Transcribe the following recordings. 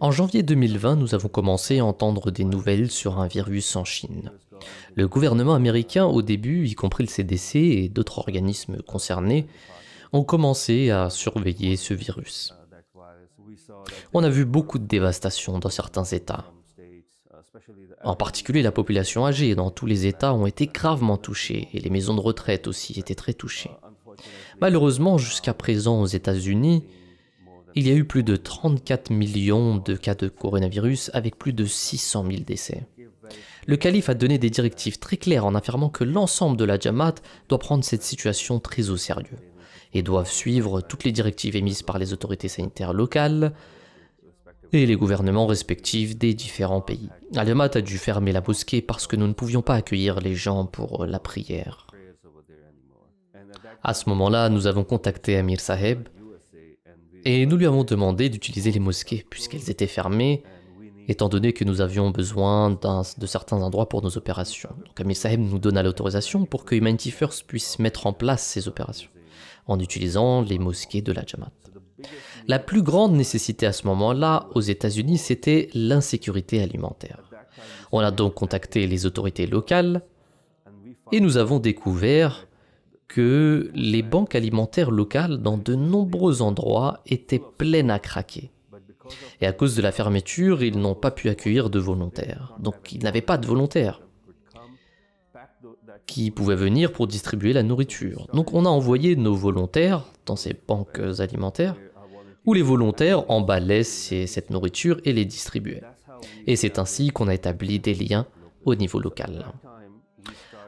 En janvier 2020, nous avons commencé à entendre des nouvelles sur un virus en Chine. Le gouvernement américain, au début, y compris le CDC et d'autres organismes concernés, ont commencé à surveiller ce virus. On a vu beaucoup de dévastation dans certains États. En particulier, la population âgée dans tous les États ont été gravement touchés, et les maisons de retraite aussi étaient très touchées. Malheureusement, jusqu'à présent aux États-Unis, il y a eu plus de 34 millions de cas de coronavirus avec plus de 600 000 décès. Le calife a donné des directives très claires en affirmant que l'ensemble de la Jamaat doit prendre cette situation très au sérieux et doivent suivre toutes les directives émises par les autorités sanitaires locales et les gouvernements respectifs des différents pays. La jamaat a dû fermer la mosquée parce que nous ne pouvions pas accueillir les gens pour la prière. À ce moment-là, nous avons contacté Amir Saheb et nous lui avons demandé d'utiliser les mosquées, puisqu'elles étaient fermées, étant donné que nous avions besoin de certains endroits pour nos opérations. Donc Amir nous donna l'autorisation pour que Humanity First puisse mettre en place ces opérations, en utilisant les mosquées de la Jamaat. La plus grande nécessité à ce moment-là aux États-Unis, c'était l'insécurité alimentaire. On a donc contacté les autorités locales et nous avons découvert que les banques alimentaires locales dans de nombreux endroits étaient pleines à craquer. Et à cause de la fermeture, ils n'ont pas pu accueillir de volontaires. Donc ils n'avaient pas de volontaires qui pouvaient venir pour distribuer la nourriture. Donc on a envoyé nos volontaires dans ces banques alimentaires, où les volontaires emballaient cette nourriture et les distribuaient. Et c'est ainsi qu'on a établi des liens au niveau local.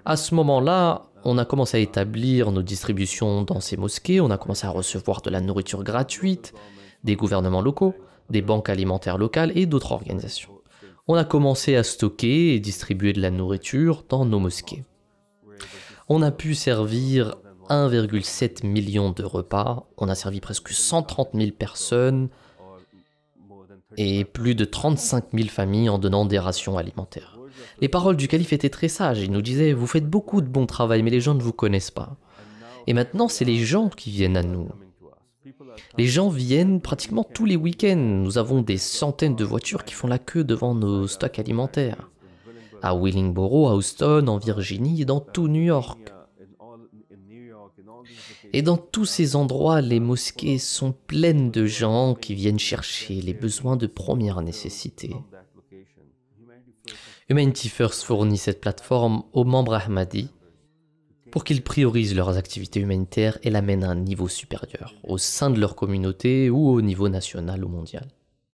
À ce moment-là, on a commencé à établir nos distributions dans ces mosquées, on a commencé à recevoir de la nourriture gratuite, des gouvernements locaux, des banques alimentaires locales et d'autres organisations. On a commencé à stocker et distribuer de la nourriture dans nos mosquées. On a pu servir 1,7 million de repas, on a servi presque 130 000 personnes, et plus de 35 000 familles en donnant des rations alimentaires. Les paroles du calife étaient très sages, il nous disait, vous faites beaucoup de bon travail, mais les gens ne vous connaissent pas. Et maintenant, c'est les gens qui viennent à nous. Les gens viennent pratiquement tous les week-ends. Nous avons des centaines de voitures qui font la queue devant nos stocks alimentaires. À Willingboro, à Houston, en Virginie et dans tout New York. Et dans tous ces endroits, les mosquées sont pleines de gens qui viennent chercher les besoins de première nécessité. Humanity First fournit cette plateforme aux membres Ahmadi pour qu'ils priorisent leurs activités humanitaires et l'amènent à un niveau supérieur, au sein de leur communauté ou au niveau national ou mondial.